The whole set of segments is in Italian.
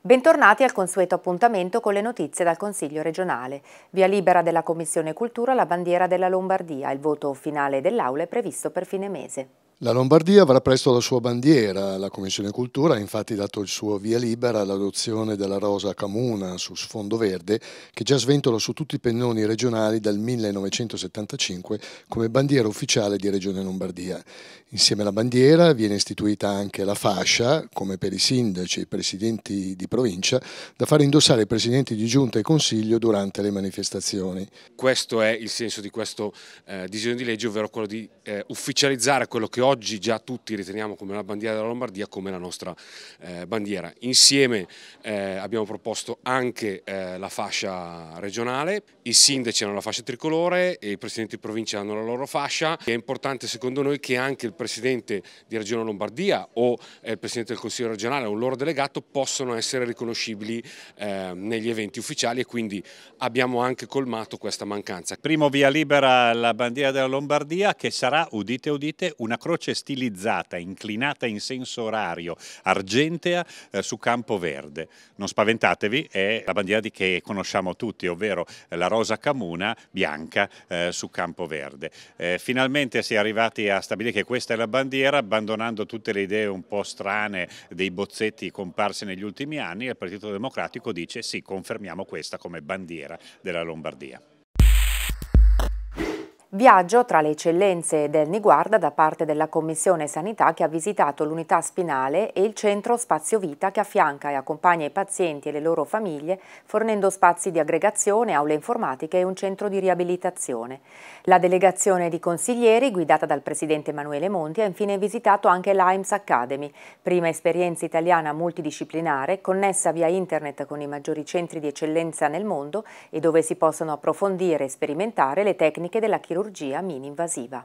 Bentornati al consueto appuntamento con le notizie dal Consiglio regionale. Via libera della Commissione Cultura la bandiera della Lombardia. Il voto finale dell'Aula è previsto per fine mese. La Lombardia avrà presto la sua bandiera, la Commissione Cultura ha infatti dato il suo via libera all'adozione della rosa Camuna su sfondo verde che già sventola su tutti i pennoni regionali dal 1975 come bandiera ufficiale di Regione Lombardia. Insieme alla bandiera viene istituita anche la fascia, come per i sindaci e i presidenti di provincia, da fare indossare ai presidenti di giunta e consiglio durante le manifestazioni. Questo è il senso di questo eh, disegno di legge, ovvero quello di eh, ufficializzare quello che oggi oggi già tutti riteniamo come la bandiera della Lombardia, come la nostra eh, bandiera. Insieme eh, abbiamo proposto anche eh, la fascia regionale, i sindaci hanno la fascia tricolore e i presidenti di provincia hanno la loro fascia. È importante secondo noi che anche il presidente di Regione Lombardia o eh, il presidente del Consiglio regionale o un loro delegato possano essere riconoscibili eh, negli eventi ufficiali e quindi abbiamo anche colmato questa mancanza. Primo via libera la bandiera della Lombardia che sarà, udite udite, una croce croce stilizzata, inclinata in senso orario, argentea eh, su campo verde. Non spaventatevi, è la bandiera di che conosciamo tutti, ovvero la rosa camuna bianca eh, su campo verde. Eh, finalmente si è arrivati a stabilire che questa è la bandiera, abbandonando tutte le idee un po' strane dei bozzetti comparsi negli ultimi anni, il Partito Democratico dice sì, confermiamo questa come bandiera della Lombardia. Viaggio tra le eccellenze del Niguarda da parte della Commissione Sanità che ha visitato l'unità spinale e il centro Spazio Vita che affianca e accompagna i pazienti e le loro famiglie fornendo spazi di aggregazione, aule informatiche e un centro di riabilitazione. La delegazione di consiglieri guidata dal presidente Emanuele Monti ha infine visitato anche l'AIMS Academy, prima esperienza italiana multidisciplinare connessa via internet con i maggiori centri di eccellenza nel mondo e dove si possono approfondire e sperimentare le tecniche della chirurgia chirurgia mini-invasiva.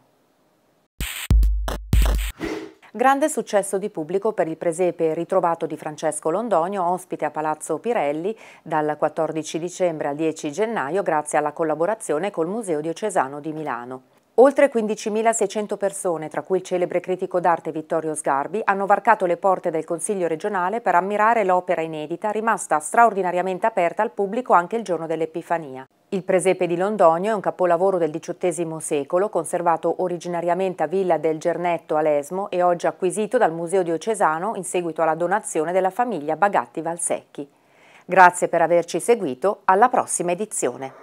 Grande successo di pubblico per il presepe ritrovato di Francesco Londonio, ospite a Palazzo Pirelli dal 14 dicembre al 10 gennaio grazie alla collaborazione col Museo Diocesano di Milano. Oltre 15.600 persone, tra cui il celebre critico d'arte Vittorio Sgarbi, hanno varcato le porte del Consiglio regionale per ammirare l'opera inedita rimasta straordinariamente aperta al pubblico anche il giorno dell'Epifania. Il presepe di Londonio è un capolavoro del XVIII secolo, conservato originariamente a Villa del Gernetto a Lesmo e oggi acquisito dal Museo Diocesano in seguito alla donazione della famiglia Bagatti Valsecchi. Grazie per averci seguito, alla prossima edizione.